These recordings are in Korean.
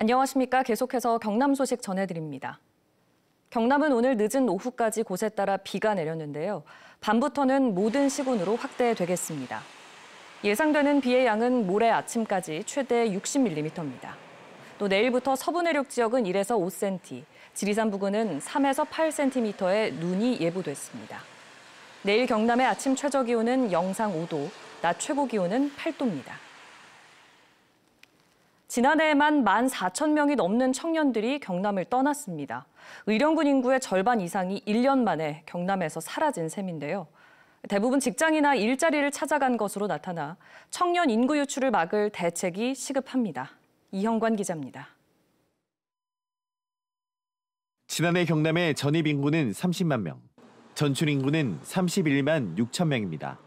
안녕하십니까. 계속해서 경남 소식 전해드립니다. 경남은 오늘 늦은 오후까지 곳에 따라 비가 내렸는데요. 밤부터는 모든 시군으로 확대되겠습니다. 예상되는 비의 양은 모레 아침까지 최대 60mm입니다. 또 내일부터 서부 내륙 지역은 1에서 5cm, 지리산 부근은 3에서 8cm의 눈이 예보됐습니다. 내일 경남의 아침 최저 기온은 영상 5도, 낮 최고 기온은 8도입니다. 지난해에만 1만 4천 명이 넘는 청년들이 경남을 떠났습니다. 의령군 인구의 절반 이상이 1년 만에 경남에서 사라진 셈인데요. 대부분 직장이나 일자리를 찾아간 것으로 나타나 청년 인구 유출을 막을 대책이 시급합니다. 이형관 기자입니다. 지난해 경남의 전입 인구는 30만 명, 전출 인구는 31만 6천 명입니다.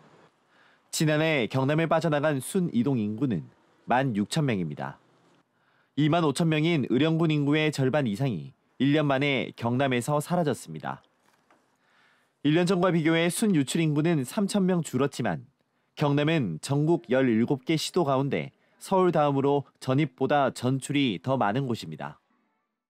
지난해 경남에 빠져나간 순 이동 인구는 1만 6천 명입니다. 2만 5천 명인 의령군 인구의 절반 이상이 1년 만에 경남에서 사라졌습니다. 1년 전과 비교해 순 유출 인구는 3천 명 줄었지만 경남은 전국 17개 시도 가운데 서울 다음으로 전입보다 전출이 더 많은 곳입니다.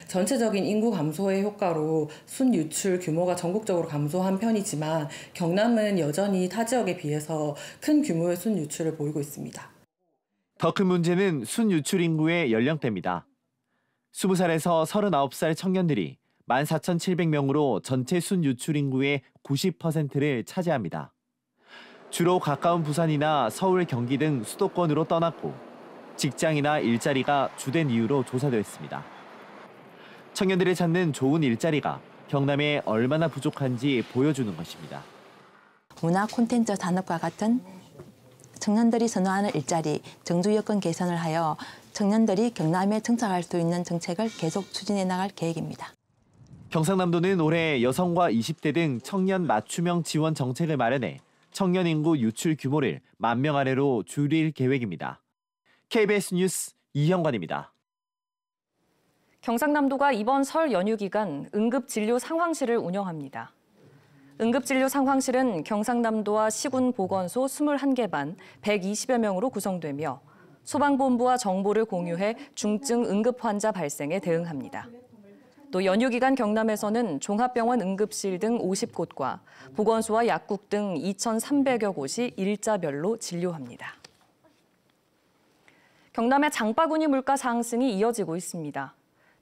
전체적인 인구 감소의 효과로 순 유출 규모가 전국적으로 감소한 편이지만 경남은 여전히 타 지역에 비해서 큰 규모의 순 유출을 보이고 있습니다. 더큰 문제는 순유출 인구의 연령대입니다. 20살에서 39살 청년들이 14,700명으로 전체 순유출 인구의 90%를 차지합니다. 주로 가까운 부산이나 서울, 경기 등 수도권으로 떠났고 직장이나 일자리가 주된 이유로 조사됐습니다. 되 청년들이 찾는 좋은 일자리가 경남에 얼마나 부족한지 보여주는 것입니다. 문화 콘텐츠 산업과 같은 청년들이 선호하는 일자리, 정주 여건 개선을 하여 청년들이 경남에 정착할 수 있는 정책을 계속 추진해 나갈 계획입니다. 경상남도는 올해 여성과 20대 등 청년 맞춤형 지원 정책을 마련해 청년 인구 유출 규모를 만 명 아래로 줄일 계획입니다. KBS 뉴스 이형관입니다. 경상남도가 이번 설 연휴 기간 응급진료 상황실을 운영합니다. 응급진료 상황실은 경상남도와 시군 보건소 21개 반 120여 명으로 구성되며 소방본부와 정보를 공유해 중증 응급 환자 발생에 대응합니다. 또 연휴 기간 경남에서는 종합병원 응급실 등 50곳과 보건소와 약국 등 2,300여 곳이 일자별로 진료합니다. 경남의 장바구니 물가 상승이 이어지고 있습니다.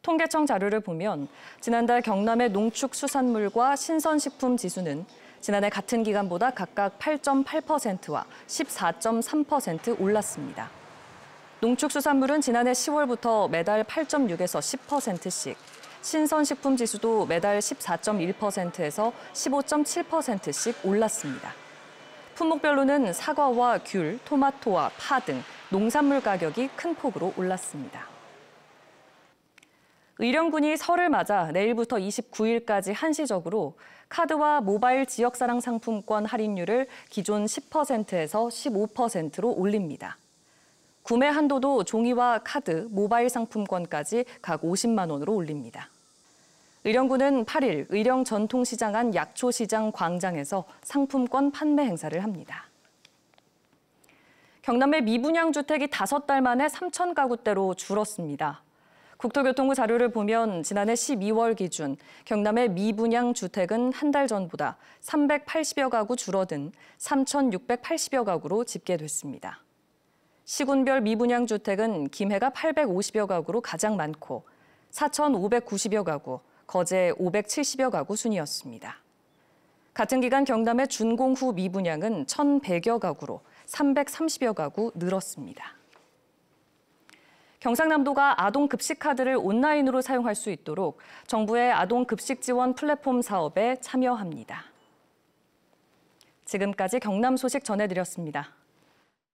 통계청 자료를 보면 지난달 경남의 농축수산물과 신선식품 지수는 지난해 같은 기간보다 각각 8.8%와 14.3% 올랐습니다. 농축수산물은 지난해 10월부터 매달 8.6에서 10%씩, 신선식품 지수도 매달 14.1%에서 15.7%씩 올랐습니다. 품목별로는 사과와 귤, 토마토와 파 등 농산물 가격이 큰 폭으로 올랐습니다. 의령군이 설을 맞아 내일부터 29일까지 한시적으로 카드와 모바일 지역사랑 상품권 할인율을 기존 10%에서 15%로 올립니다. 구매 한도도 종이와 카드, 모바일 상품권까지 각 50만 원으로 올립니다. 의령군은 8일 의령 전통시장 안 약초시장 광장에서 상품권 판매 행사를 합니다. 경남의 미분양 주택이 5달 만에 3천 가구대로 줄었습니다. 국토교통부 자료를 보면 지난해 12월 기준 경남의 미분양 주택은 한 달 전보다 380여 가구 줄어든 3,680여 가구로 집계됐습니다. 시군별 미분양 주택은 김해가 850여 가구로 가장 많고 4,590여 가구, 거제 570여 가구 순이었습니다. 같은 기간 경남의 준공 후 미분양은 1,100여 가구로 330여 가구 늘었습니다. 경상남도가 아동 급식 카드를 온라인으로 사용할 수 있도록 정부의 아동 급식 지원 플랫폼 사업에 참여합니다. 지금까지 경남 소식 전해드렸습니다.